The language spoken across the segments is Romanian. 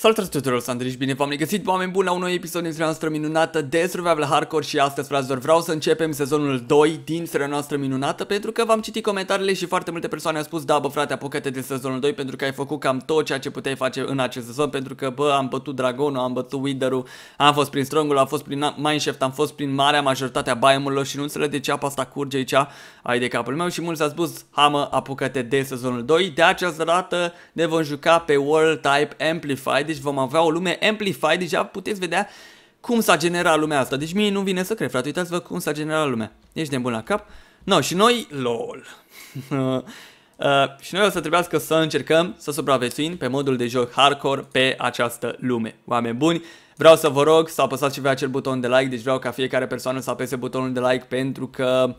Salutare tuturor, sunt Andrei și bine v-am regăsit, oameni buni, la un nou episod din seria noastră minunată de Survival Hardcore și astăzi, fraților, vreau să începem sezonul 2 din seria noastră minunată pentru că v-am citit comentariile și foarte multe persoane au spus da, bă, frate, apucă-te de sezonul 2 pentru că ai făcut cam tot ceea ce puteai face în acest sezon pentru că, bă, am bătut Dragonul, am bătut Wither-ul, am fost prin strong am fost prin Mineshaft, am fost prin marea majoritatea biomurilor și nu înțeleg de ce apa asta curge aici, ai de capul meu și mulți au spus, hamă, apucă-te de sezonul 2, de această dată ne vom juca pe World Type Amplified deci vom avea o lume amplified, deja deci puteți vedea cum s-a generat lumea asta. Deci mie nu vine să cred, frate, uitați-vă cum s-a generat lumea. Ești de bun la cap? No, și noi, lol. uh, și noi o să trebuiască să încercăm să supraviețuim pe modul de joc hardcore pe această lume. Oameni buni, vreau să vă rog să apăsați și pe acel buton de like, deci vreau ca fiecare persoană să apese butonul de like pentru că... Uh,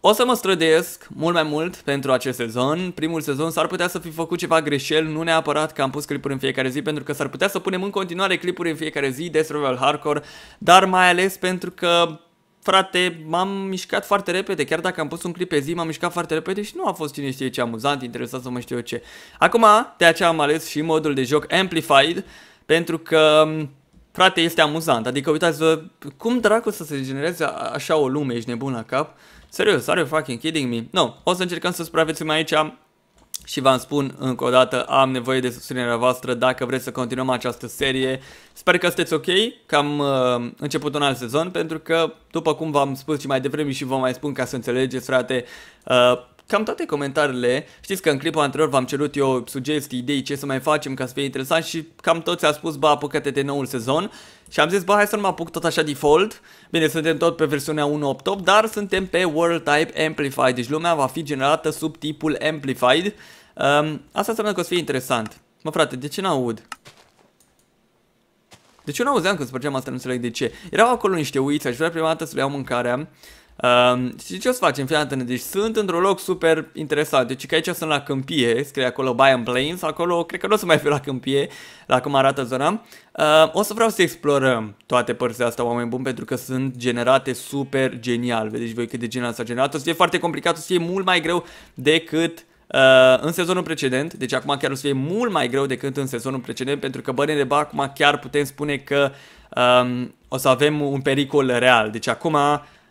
o să mă strădesc mult mai mult pentru acest sezon. Primul sezon s-ar putea să fi făcut ceva greșel, nu neapărat că am pus clipuri în fiecare zi, pentru că s-ar putea să punem în continuare clipuri în fiecare zi de Survival Hardcore, dar mai ales pentru că frate, m-am mișcat foarte repede, chiar dacă am pus un clip pe zi, m-am mișcat foarte repede și nu a fost cine știe ce amuzant, interesant să mă știu eu ce. Acum, de aceea am ales și modul de joc Amplified, pentru că frate, este amuzant. Adică, uitați-vă, cum dracu să se genereze așa o lume, ești nebun la cap? Serios, are fucking kidding me? No, o să încercăm să supraviețuim aici și v-am spun încă o dată, am nevoie de susținerea voastră dacă vreți să continuăm această serie. Sper că sunteți ok, că am uh, început un alt sezon, pentru că, după cum v-am spus și mai devreme și vă mai spun ca să înțelegeți, frate, uh, cam toate comentariile. Știți că în clipul anterior v-am cerut eu sugestii, idei, ce să mai facem ca să fie interesant și cam toți a spus, ba, apucă-te de noul sezon. Și am zis, ba hai să nu mă apuc tot așa default. Bine, suntem tot pe versiunea 1.8.8, dar suntem pe World Type Amplified, deci lumea va fi generată sub tipul Amplified. Um, asta înseamnă că o să fie interesant. Mă frate, de ce n-aud? Deci eu nu auzeam când spărgeam asta, nu înțeleg de ce. Erau acolo niște uiți, aș vrea prima dată să le iau mâncarea. Uh, și ce o să facem, fii atent, deci sunt într-un loc super interesant. deci că aici sunt la câmpie, scrie acolo Buy and Plains, acolo cred că nu o să mai fiu la câmpie, la cum arată zona. Uh, o să vreau să explorăm toate părțile astea, oameni buni, pentru că sunt generate super genial, vedeți voi cât de genial s-a generat, o să fie foarte complicat, o să fie mult mai greu decât uh, în sezonul precedent, deci acum chiar o să fie mult mai greu decât în sezonul precedent, pentru că bănele ba acum chiar putem spune că um, o să avem un pericol real. Deci acum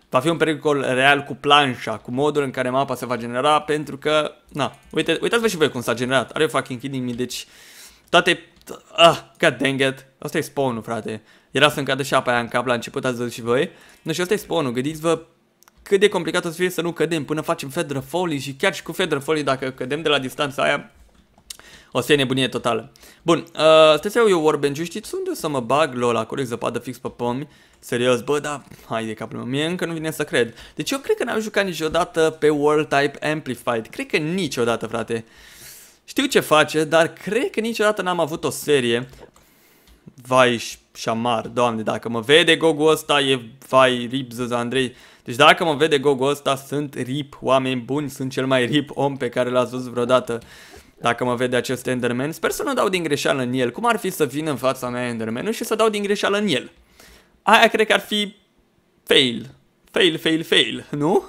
va fi un pericol real cu planșa, cu modul în care mapa se va genera, pentru că, na, uite, uitați-vă și voi cum s-a generat. Are fucking kidding me, deci toate... Ah, god dang it. Asta e spawn-ul, frate. Era să-mi cadă și apa aia în cap la început, ați văzut și voi. Nu și asta e spawn-ul, gândiți-vă cât de complicat o să fie să nu cădem până facem Fedra Foley și chiar și cu Fedra Foley, dacă cădem de la distanța aia, o să fie nebunie totală. Bun, uh, stai să iau eu workbench știți unde o să mă bag, lol, acolo e zăpadă fix pe pomi. Serios, bă, da, hai de capul meu, mie încă nu vine să cred. Deci eu cred că n-am jucat niciodată pe World Type Amplified, cred că niciodată, frate. Știu ce face, dar cred că niciodată n-am avut o serie. Vai, șamar, doamne, dacă mă vede gogul ăsta, e vai, rip, Zăza Andrei. Deci dacă mă vede gogul ăsta, sunt rip, oameni buni, sunt cel mai rip om pe care l-ați văzut vreodată. Dacă mă vede acest Enderman, sper să nu dau din greșeală în el. Cum ar fi să vină în fața mea Endermanul și să dau din greșeală în el? aia cred că ar fi fail. Fail, fail, fail, nu?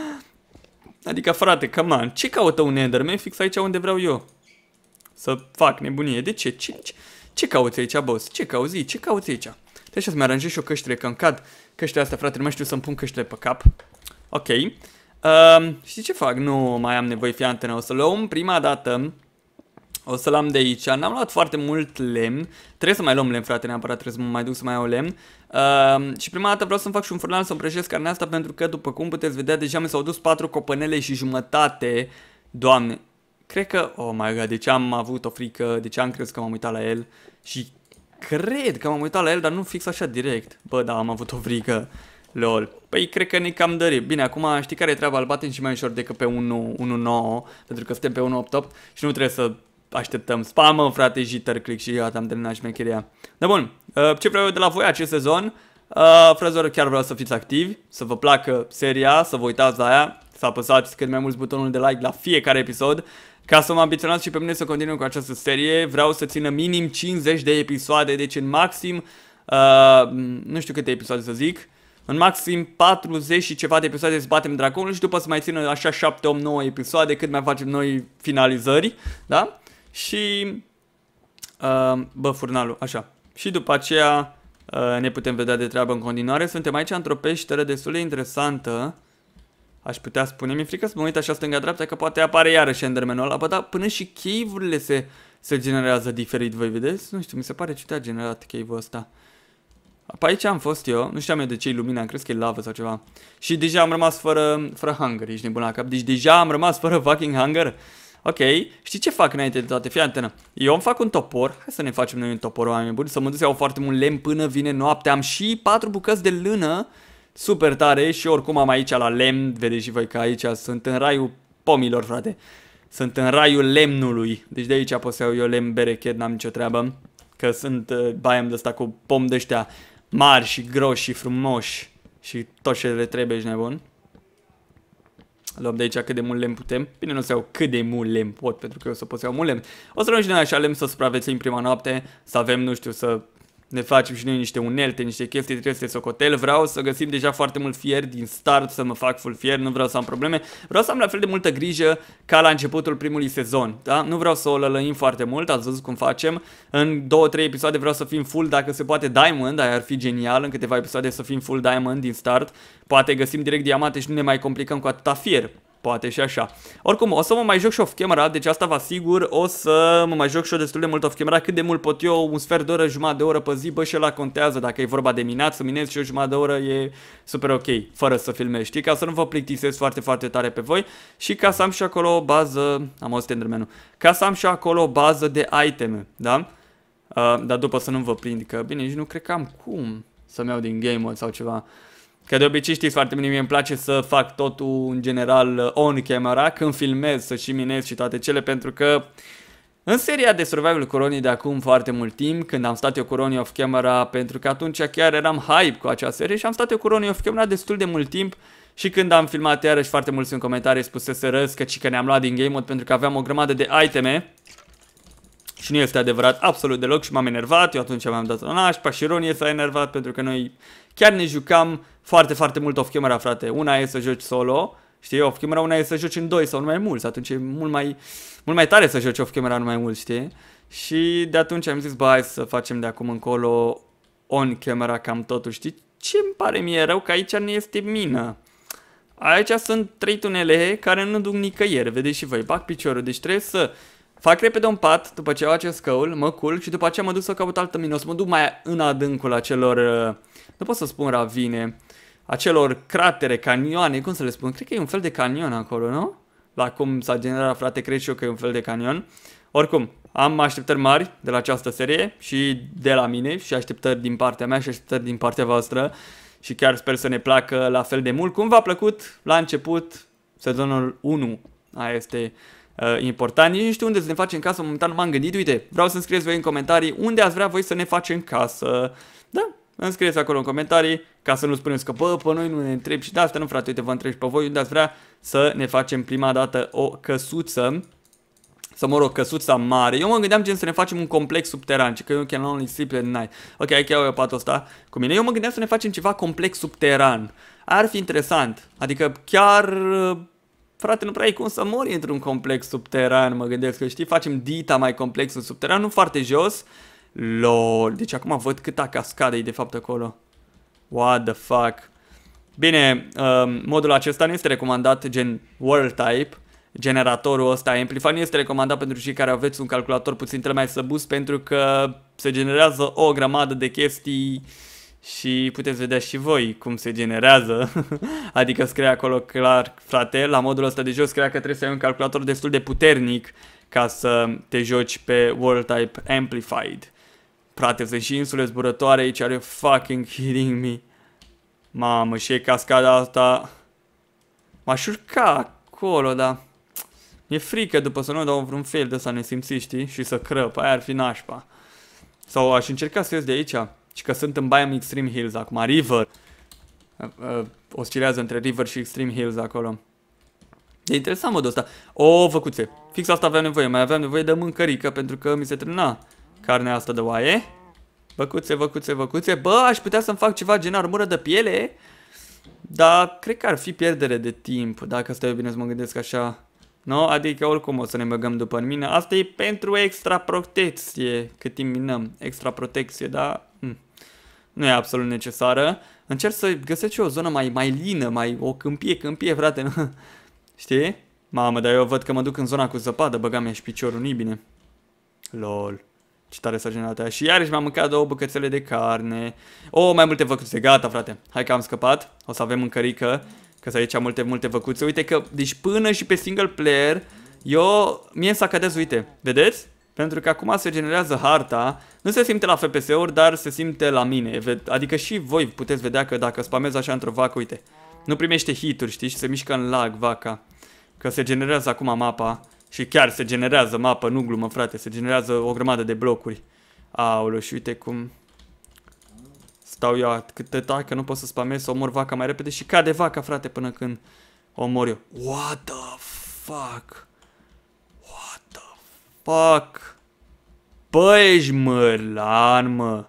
adică, frate, come on, ce caută un Enderman fix aici unde vreau eu? Să fac nebunie, de ce? Ce, ce, ce cauți aici, boss? Ce cauzi? Ce cauți aici? Trebuie să-mi aranjez și eu căștile, că îmi cad căștile astea, frate, nu mai știu să-mi pun căștile pe cap. Ok. Um, știi ce fac? Nu mai am nevoie, fii o să luăm prima dată o să-l am de aici. N-am luat foarte mult lemn. Trebuie să mai luăm lemn, frate, neapărat trebuie să mă mai duc să mai iau lemn. Uh, și prima dată vreau să-mi fac și un furnal să-mi prăjesc carnea asta pentru că, după cum puteți vedea, deja mi s-au dus 4 copanele și jumătate. Doamne, cred că... Oh my god, de ce am avut o frică? De ce am crezut că m-am uitat la el? Și cred că m-am uitat la el, dar nu fix așa direct. Bă, da, am avut o frică. LOL. Păi cred că ne cam dări. Bine, acum știi care e treaba? Îl batem și mai ușor decât pe 1.9 pentru că suntem pe 1 și nu trebuie să așteptăm spamă, frate, jitter click și gata, am terminat șmecheria. Dar bun, uh, ce vreau eu de la voi acest sezon? Uh, Frazor, chiar vreau să fiți activi, să vă placă seria, să vă uitați la ea, să apăsați cât mai mulți butonul de like la fiecare episod. Ca să mă ambiționați și pe mine să continuăm cu această serie, vreau să țină minim 50 de episoade, deci în maxim, uh, nu știu câte episoade să zic, în maxim 40 și ceva de episoade să batem draconul și după să mai țină așa 7, 8, 9 episoade cât mai facem noi finalizări, da? și uh, bă, furnalul, așa. Și după aceea uh, ne putem vedea de treabă în continuare. Suntem aici într-o peșteră destul de interesantă. Aș putea spune, mi-e frică să mă uit așa stânga-dreapta că poate apare iarăși Endermanul ăla. Bă, dar până și cave-urile se, se generează diferit, voi vedeți? Nu știu, mi se pare ciudat generat cave-ul ăsta. Pe aici am fost eu, nu știam eu de ce e lumina, am crezut că e lavă sau ceva. Și deja am rămas fără, fără hunger, ești nebun la cap. Deci deja am rămas fără fucking hunger. Ok, știi ce fac înainte de toate? Fii antenă. Eu îmi fac un topor. Hai să ne facem noi un topor, oameni buni. Să mă duc să iau foarte mult lemn până vine noaptea. Am și patru bucăți de lână. Super tare și oricum am aici la lemn. Vedeți și voi că aici sunt în raiul pomilor, frate. Sunt în raiul lemnului. Deci de aici pot să iau eu lemn berechet, n-am nicio treabă. Că sunt uh, baiam de ăsta cu pom de ăștia mari și groși și frumoși. Și tot ce le trebuie, ești nebun. Luăm de aici cât de mult lemn putem. Bine, nu o să iau cât de mult lemn pot, pentru că eu o să pot să iau mult lemn. O să luăm și noi așa lemn să supraviețuim prima noapte, să avem, nu știu, să ne facem și noi niște unelte, niște chestii, trebuie să socotel, vreau să găsim deja foarte mult fier din start, să mă fac full fier, nu vreau să am probleme, vreau să am la fel de multă grijă ca la începutul primului sezon, da? Nu vreau să o lălăim foarte mult, ați văzut cum facem, în 2-3 episoade vreau să fim full, dacă se poate, diamond, aia ar fi genial, în câteva episoade să fim full diamond din start, poate găsim direct diamante și nu ne mai complicăm cu atâta fier, Poate și așa. Oricum, o să mă mai joc și off-camera, deci asta vă asigur, o să mă mai joc și eu destul de mult off-camera, cât de mult pot eu, un sfert de oră, jumătate de oră pe zi, bă, și la contează, dacă e vorba de minat, să minez și o jumătate de oră e super ok, fără să filmez, știi, ca să nu vă plictisesc foarte, foarte tare pe voi și ca să am și acolo o bază, am auzit Enderman-ul, ca să am și acolo o bază de iteme, da? Uh, dar după să nu vă prind, că bine, nici nu cred că am cum să-mi iau din game-ul sau ceva. Că de obicei știți foarte bine, mie îmi place să fac totul în general uh, on camera, când filmez să și minez și toate cele, pentru că în seria de survival cu Ronnie de acum foarte mult timp, când am stat eu cu Ronnie off camera, pentru că atunci chiar eram hype cu acea serie și am stat eu cu Ronnie off camera destul de mult timp și când am filmat iarăși foarte mulți în comentarii să răz că și că ne-am luat din game mode pentru că aveam o grămadă de iteme și nu este adevărat absolut deloc și m-am enervat, eu atunci am dat o nașpa și Ronnie s-a enervat pentru că noi chiar ne jucam foarte, foarte mult off-camera, frate. Una e să joci solo, știi, off-camera, una e să joci în doi sau numai mai mulți, atunci e mult mai, mult mai tare să joci off-camera în mai mulți, știi? Și de atunci am zis, bă, hai să facem de acum încolo on-camera cam totul, știi? Ce îmi pare mie rău că aici nu este mină. Aici sunt trei tunele care nu duc nicăieri, vedeți și voi, bag piciorul, deci trebuie să Fac repede un pat după ce iau acest căul, mă culc și după aceea mă duc să caut altă mină. O să mă duc mai în adâncul acelor, nu pot să spun ravine, acelor cratere, canioane, cum să le spun? Cred că e un fel de canion acolo, nu? La cum s-a generat, frate, cred și eu că e un fel de canion. Oricum, am așteptări mari de la această serie și de la mine și așteptări din partea mea și așteptări din partea voastră și chiar sper să ne placă la fel de mult cum v-a plăcut la început sezonul 1. Aia este uh, important. Nici nu știu unde să ne facem casă, momentan m-am gândit, uite, vreau să-mi scrieți voi în comentarii unde ați vrea voi să ne facem casă. Da, îmi scrieți acolo în comentarii, ca să nu spuneți că, bă, pe noi nu ne întreb și de asta, nu frate, uite, vă întreb pe voi unde ați vrea să ne facem prima dată o căsuță. Să mă rog, căsuța mare. Eu mă gândeam gen să ne facem un complex subteran, că eu can only sleep at night. Ok, aici iau eu patul ăsta cu mine. Eu mă gândeam să ne facem ceva complex subteran. Ar fi interesant. Adică chiar frate, nu prea ai cum să mori într-un complex subteran, mă gândesc că știi, facem dita mai complex în subteran, nu foarte jos. LOL, deci acum văd câta cascadă e de fapt acolo. What the fuck? Bine, uh, modul acesta nu este recomandat gen World Type, generatorul ăsta Amplify nu este recomandat pentru cei care aveți un calculator puțin mai slăbus pentru că se generează o grămadă de chestii uh, și puteți vedea și voi cum se generează, adică scrie acolo clar, frate, la modul ăsta de joc scrie că trebuie să ai un calculator destul de puternic ca să te joci pe World Type Amplified. Frate, sunt și insule zburătoare aici, are fucking kidding me. Mamă, și e cascada asta. M-aș urca acolo, dar... Mi-e frică după să nu dau vreun fel de ne simți, știi? Și să crăp, aia ar fi nașpa. Sau aș încerca să ies de aici și că sunt în Biome Extreme Hills acum, River. Uh, uh, oscilează între River și Extreme Hills acolo. E interesant modul ăsta. O, făcuțe, fix asta aveam nevoie. Mai aveam nevoie de mâncărică pentru că mi se trâna carnea asta de oaie. Văcuțe, văcuțe, văcuțe. Bă, aș putea să-mi fac ceva gen armură de piele. Dar cred că ar fi pierdere de timp, dacă stai bine să mă gândesc așa. No? Adică oricum o să ne băgăm după mine. Asta e pentru extra protecție, cât timp minăm. Extra protecție, da? nu e absolut necesară. Încerc să găsesc și o zonă mai, mai lină, mai o câmpie, câmpie, frate. Știi? Mamă, dar eu văd că mă duc în zona cu zăpadă, băga mi și piciorul nu bine. Lol. Ce tare s-a generat aia. Și iarăși mi-am mâncat două bucățele de carne. O, oh, mai multe văcuțe. Gata, frate. Hai că am scăpat. O să avem încărică. Că să aici multe, multe văcuțe. Uite că, deci până și pe single player, eu, mie s-a cadez, uite. Vedeți? Pentru că acum se generează harta, nu se simte la FPS-uri, dar se simte la mine. Adică și voi puteți vedea că dacă spamez așa într-o vacă, uite, nu primește hituri, știi, și se mișcă în lag vaca. Că se generează acum mapa și chiar se generează mapa, nu glumă, frate, se generează o grămadă de blocuri. Aoleu, și uite cum stau eu atâta că nu pot să spamez, să omor vaca mai repede și cade vaca, frate, până când omor eu. What the fuck? fac? Bă, ești mărlan, mă.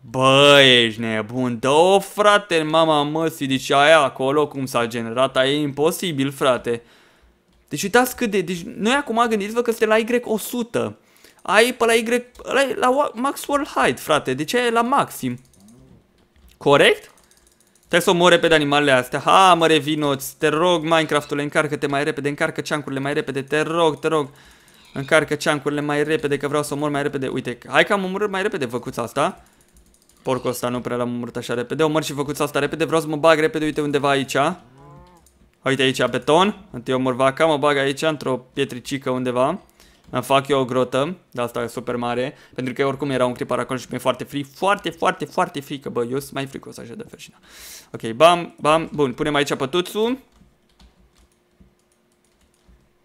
Bă, ești nebun. Dă-o, frate, mama mama măsii. Deci aia acolo, cum s-a generat, aia e imposibil, frate. Deci uitați cât de... Deci noi acum gândiți-vă că este la Y100. Ai pe la Y... La, la Maxwell Height, frate. Deci aia e la maxim. Corect? Trebuie să omor repede animalele astea. Ha, mă revinoți. Te rog, minecraft ul încarcă-te mai repede, încarcă ceancurile mai repede. Te rog, te rog. Încarcă ceancurile mai repede, că vreau să omor mai repede. Uite, hai că am omorât mai repede văcuța asta. Porcul ăsta nu prea l-am omorât așa repede. Omor și văcuța asta repede. Vreau să mă bag repede, uite undeva aici. Uite aici, beton. Întâi omor vaca, mă bag aici într-o pietricică undeva. Îmi fac eu o grotă, de asta e super mare, pentru că oricum era un clipar acolo și mi-e foarte fric foarte, foarte, foarte frică, bă, eu sunt mai fricos așa de ferșina. Ok, bam, bam, bun, punem aici pătuțul.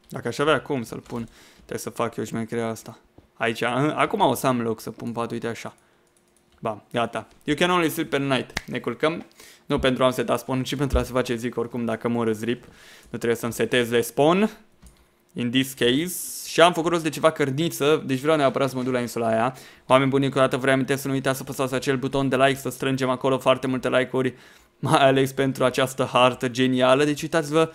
Dacă aș avea cum să-l pun. Trebuie să fac eu șmecherea asta. Aici, acum o să am loc să pun patul, uite așa. Ba, gata. You can only sleep at night. Ne culcăm. Nu pentru a-mi seta spawn, ci pentru a se face zic oricum dacă mor îți rip. Nu trebuie să-mi setez de spawn. In this case. Și am făcut rost de ceva cărniță, deci vreau neapărat să mă duc la insula aia. Oameni buni, încă o dată vreau aminte să nu uitați să păsați acel buton de like, să strângem acolo foarte multe like-uri, mai ales pentru această hartă genială. Deci uitați-vă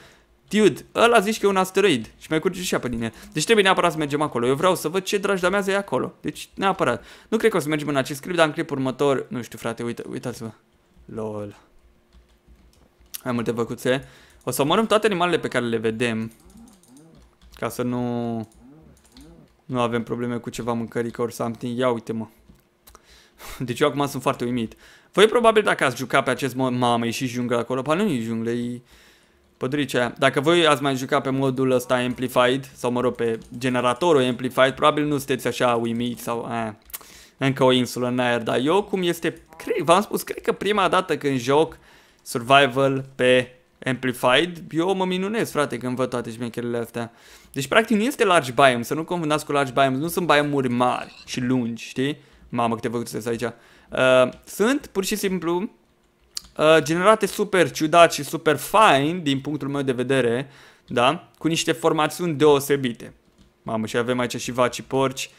Dude, ăla zici că e un asteroid și mai curge și apă din el. Deci trebuie neapărat să mergem acolo. Eu vreau să văd ce dragi damează e acolo. Deci neapărat. Nu cred că o să mergem în acest clip, dar în clipul următor... Nu știu, frate, uita uitați-vă. LOL. Ai multe băcuțe. O să omorâm toate animalele pe care le vedem. Ca să nu... Nu avem probleme cu ceva mâncărică or something. Ia uite, mă. Deci eu acum sunt foarte uimit. Voi probabil dacă ați jucat pe acest mod, mamă, păi e și jungla acolo. Pa nu e jungla, e aia. dacă voi ați mai jucat pe modul ăsta amplified, sau mă rog, pe generatorul amplified, probabil nu sunteți așa uimiți sau eh, încă o insulă în aer, dar eu cum este, v-am spus, cred că prima dată când joc survival pe amplified, eu mă minunez, frate, când văd toate șmecherile astea. Deci, practic, nu este large biome, să nu confundați cu large biome, nu sunt biome-uri mari și lungi, știi? Mamă, câte văcuțe aici. Uh, sunt, pur și simplu, Uh, generate super ciudat și super fine din punctul meu de vedere, da? Cu niște formațiuni deosebite. Mamă, și avem aici și vaci porci.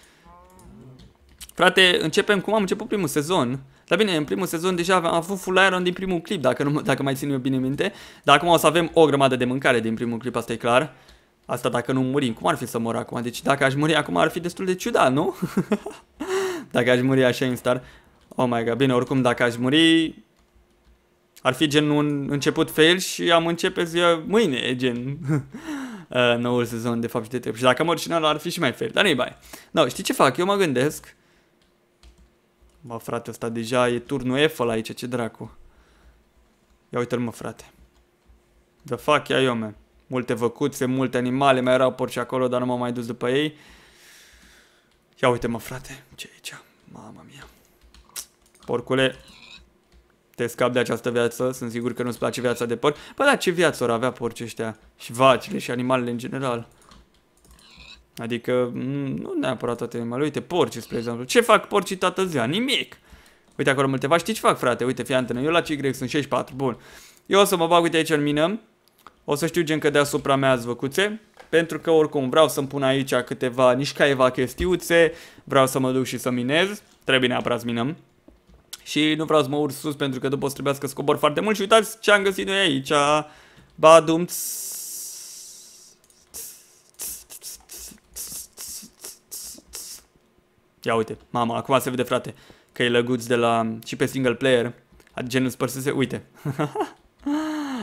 Frate, începem cum am început primul sezon. Dar bine, în primul sezon deja am avut Full Iron din primul clip, dacă, nu, dacă mai țin eu bine minte. Dar acum o să avem o grămadă de mâncare din primul clip, asta e clar. Asta dacă nu murim. Cum ar fi să mor acum? Deci dacă aș muri acum ar fi destul de ciudat, nu? dacă aș muri așa în star. Oh my god, bine, oricum dacă aș muri, ar fi gen un început fail și am începe ziua mâine, e gen uh, noul sezon de fapt de trebuie. Și dacă am original ar fi și mai fail, dar nu-i bai. No, știi ce fac? Eu mă gândesc. Bă, frate, ăsta deja e turnul F la aici, ce dracu. Ia uite-l mă, frate. The fuck, ia eu, man. Multe văcuțe, multe animale, mai erau porci acolo, dar nu m-am mai dus după ei. Ia uite-mă, frate, ce e aici? Mama mia. Porcule, te scapi de această viață, sunt sigur că nu-ți place viața de porc. Păi da, ce viață ori avea porcii ăștia și vacile și animalele în general? Adică, mm, nu neapărat toate animalele. Uite, porcii, spre exemplu. Ce fac porcii toată ziua? Nimic! Uite acolo multe va știi ce fac, frate. Uite, fii antenă. Eu la CY sunt 64, bun. Eu o să mă bag, uite aici în mină. O să știu gen că deasupra mea zvăcuțe. Pentru că oricum vreau să-mi pun aici câteva, nici caiva chestiuțe. Vreau să mă duc și să minez. Trebuie neapărat să minăm. Și nu vreau să mă urc sus pentru că după o să trebuiască să cobor foarte mult Și uitați ce am găsit noi aici Badum Ia uite, mama, acum se vede frate Că e lăguț de la... și pe single player adică Genul spărsese, uite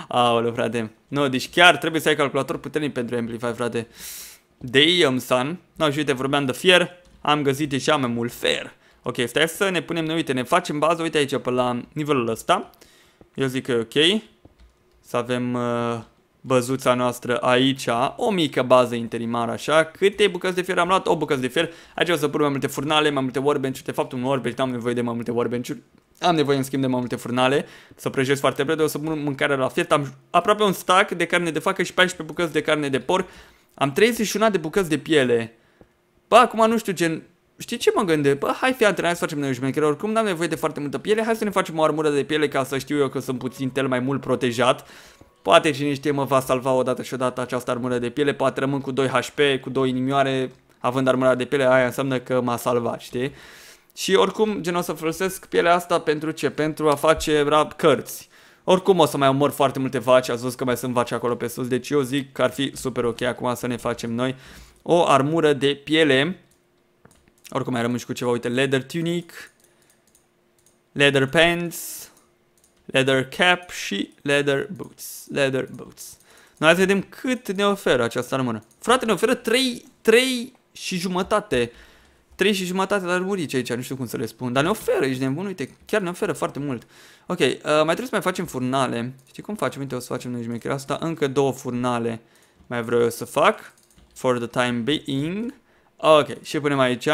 Aoleu, frate Nu, deci chiar trebuie să ai calculator puternic pentru Amplify, frate Damn, son No, și uite, vorbeam de fier Am găsit și mai mult fer Ok, stai să ne punem noi, uite, ne facem bază, uite aici, pe la nivelul ăsta. Eu zic că e ok. Să avem uh, băzuța noastră aici, o mică bază interimară așa. Câte bucăți de fier am luat? O bucăți de fier. Aici o să pun mai multe furnale, mai multe warbench uri De fapt, un workbench, am nevoie de mai multe warbench uri Am nevoie, în schimb, de mai multe furnale, să prăjesc foarte repede, o să pun mâncarea la fiert. Am aproape un stack de carne de facă și 14 bucăți de carne de porc. Am 31 de bucăți de piele. Ba, acum nu știu, gen, Știi ce mă gândesc? Bă, hai fi antrenat să facem noi șmechere, oricum n-am nevoie de foarte multă piele, hai să ne facem o armură de piele ca să știu eu că sunt puțin tel mai mult protejat. Poate cine știe mă va salva odată și odată această armură de piele, poate rămân cu 2 HP, cu 2 inimioare, având armura de piele, aia înseamnă că m-a salvat, știi? Și oricum, gen, o să folosesc pielea asta pentru ce? Pentru a face rap cărți. Oricum o să mai omor foarte multe vaci, ați văzut că mai sunt vaci acolo pe sus, deci eu zic că ar fi super ok acum să ne facem noi o armură de piele oricum mai rămân și cu ceva, uite, leather tunic, leather pants, leather cap și leather boots. Leather boots. Noi să vedem cât ne oferă această armură. Frate, ne oferă 3, 3 și jumătate. 3 și jumătate de armurici aici, nu știu cum să le spun. Dar ne oferă, ești nebun, uite, chiar ne oferă foarte mult. Ok, uh, mai trebuie să mai facem furnale. Știi cum facem? Uite, o să facem noi șmecherea asta. Încă două furnale mai vreau eu să fac. For the time being. Ok, și punem aici.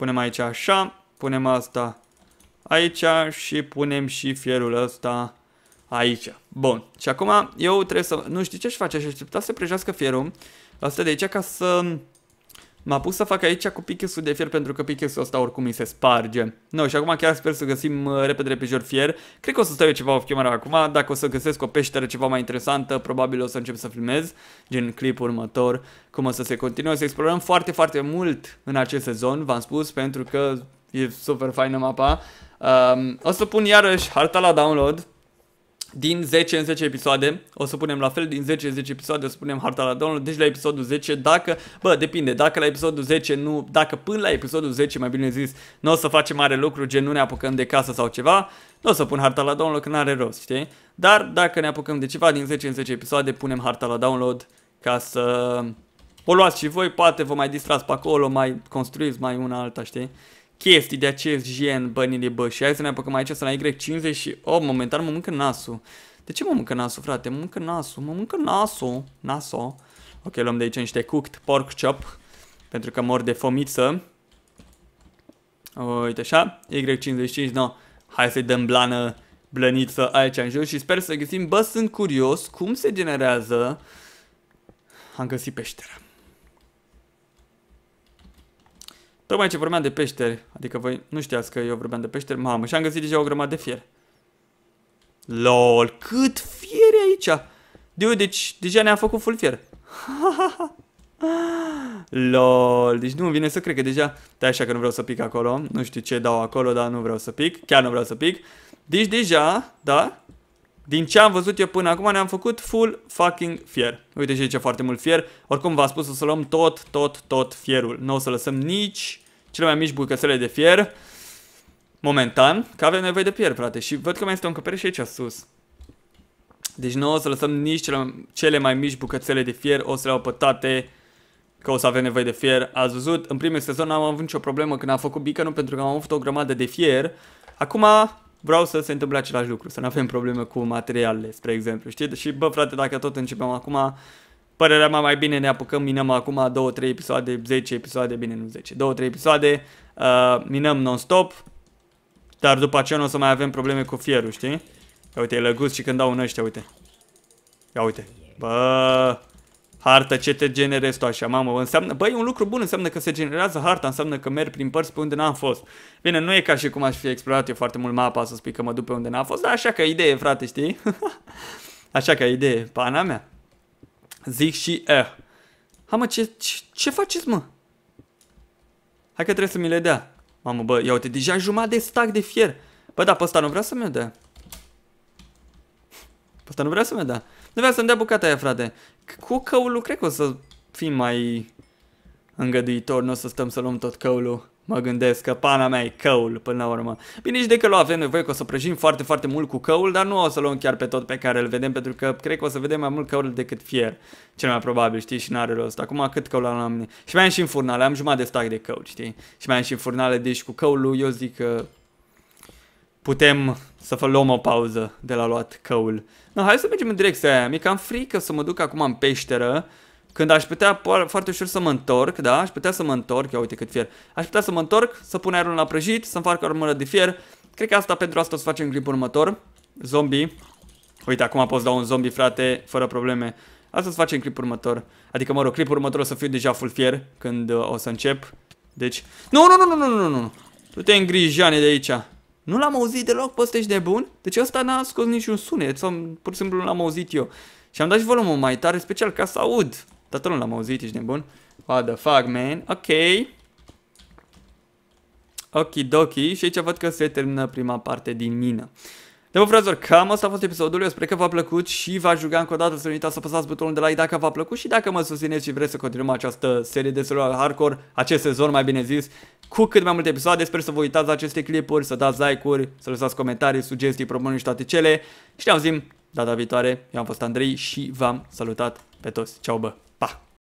Punem aici așa, punem asta aici și punem și fierul ăsta aici. Bun. Și acum eu trebuie să... Nu știu ce-și face? aș aștepta să prăjească fierul ăsta de aici ca să M-a pus să fac aici cu pichesul de fier pentru că pichesul ăsta oricum mi se sparge. No, și acum chiar sper să găsim uh, repede repejor fier. Cred că o să stau eu ceva off camera acum. Dacă o să găsesc o peșteră ceva mai interesantă, probabil o să încep să filmez, gen clipul următor, cum o să se continue. O să explorăm foarte, foarte mult în acest sezon, v-am spus, pentru că e super faină mapa. Um, o să pun iarăși harta la download, din 10 în 10 episoade, o să punem la fel, din 10 în 10 episoade o să punem harta la download, deci la episodul 10, dacă, bă, depinde, dacă la episodul 10 nu, dacă până la episodul 10, mai bine zis, nu o să facem mare lucru, gen nu ne apucăm de casă sau ceva, nu o să pun harta la download, că nu are rost, știi? Dar dacă ne apucăm de ceva, din 10 în 10 episoade punem harta la download ca să o luați și voi, poate vă mai distrați pe acolo, mai construiți mai una alta, știi? chestii de acest gen, bănile bă. Și hai să ne apucăm aici să la Y50 și... Oh, momentan mă mâncă nasul. De ce mă mâncă nasul, frate? Mă mâncă nasul, mă mâncă nasul, naso. Ok, luăm de aici niște cooked pork chop, pentru că mor de fomiță. Uite așa, Y55, no, hai să-i dăm blană, blăniță aici în jos și sper să găsim, bă, sunt curios cum se generează, am găsit peștera. Tocmai ce vorbeam de peșteri, adică voi nu știați că eu vorbeam de peșteri, mamă, și-am găsit deja o grămadă de fier. LOL, cât fier e aici? Dude, deci deja ne-am făcut full fier. LOL, deci nu vine să cred că deja... Da, așa că nu vreau să pic acolo, nu știu ce dau acolo, dar nu vreau să pic, chiar nu vreau să pic. Deci deja, da, din ce am văzut eu până acum ne-am făcut full fucking fier. Uite și aici foarte mult fier. Oricum v-am spus o să luăm tot, tot, tot fierul. Nu o să lăsăm nici cele mai mici bucățele de fier, momentan, că avem nevoie de fier, frate. Și văd că mai este o încăpere și aici sus. Deci nu o să lăsăm nici cele, cele mai mici bucățele de fier, o să le au pătate că o să avem nevoie de fier. Ați văzut, în primul sezon am avut nicio problemă când am făcut bicanul pentru că am avut o grămadă de fier. Acum vreau să se întâmple același lucru, să nu avem probleme cu materialele, spre exemplu, știi? Și bă, frate, dacă tot începem acum, Părerea mea mai bine ne apucăm, minăm acum 2-3 episoade, 10 episoade, bine nu 10, 2-3 episoade, uh, minăm non-stop, dar după aceea nu o să mai avem probleme cu fierul, știi? Ia uite, e lăgus și când dau în ăștia, uite. Ia uite. Bă, hartă, ce te generezi tu așa, mamă? Înseamnă, băi, un lucru bun înseamnă că se generează harta, înseamnă că merg prin părți pe unde n-am fost. Bine, nu e ca și cum aș fi explorat eu foarte mult mapa, să spui că mă duc pe unde n-am fost, dar așa că idee, frate, știi? așa că idee, pana mea. Zic și E. Ha mă, ce, ce, ce faceți mă? Hai că trebuie să mi le dea. Mamă, bă, ia uite, deja jumătate de stac de fier. Bă, da, pe ăsta nu vrea să-mi dea. Pe ăsta nu vrea să-mi dea. Nu vrea să-mi dea bucata aia, frate. Cu căulul cred că o să fim mai îngăduitor, nu o să stăm să luăm tot căulul. Mă gândesc că pana mea e căul până la urmă. Bine, nici de că avem nevoie că o să prăjim foarte, foarte mult cu căul, dar nu o să luăm chiar pe tot pe care îl vedem, pentru că cred că o să vedem mai mult căul decât fier. Cel mai probabil, știi, și n-are rost. Acum cât căul am la mine? Și mai am și în furnale, am jumătate de stack de căul, știi? Și mai am și în furnale, deci cu căul lui eu zic că putem să luăm o pauză de la luat căul. No, hai să mergem în direcția aia. Mi-e cam frică să mă duc acum în peșteră când aș putea foarte ușor să mă întorc, da, aș putea să mă întorc, ia uite cât fier, aș putea să mă întorc, să pun aerul la prăjit, să-mi fac o armură de fier, cred că asta pentru asta o să facem în clipul următor, zombie, uite acum poți da un zombie frate, fără probleme, asta o să facem în clipul următor, adică mă rog, clipul următor o să fiu deja full fier când uh, o să încep, deci, nu, nu, nu, nu, nu, nu, nu, tu te îngrijane de aici, nu l-am auzit deloc, poți ești de bun? Deci ăsta n-a scos niciun sunet sau pur și simplu l-am auzit eu. Și am dat și volumul mai tare, special ca să aud. Toată lumea l-am auzit, ești nebun. What the fuck, man? Ok. Okidoki. Și aici văd că se termină prima parte din mină. De frazor, cam asta a fost episodul. Eu sper că v-a plăcut și v-aș juga încă o dată să nu uitați să apăsați butonul de like dacă v-a plăcut și dacă mă susțineți și vreți să continuăm această serie de serial hardcore, acest sezon mai bine zis, cu cât mai multe episoade. Sper să vă uitați aceste clipuri, să dați like-uri, să lăsați comentarii, sugestii, propuneri și toate cele. Și ne auzim data viitoare. Eu am fost Andrei și v-am salutat pe toți. Ceau bă!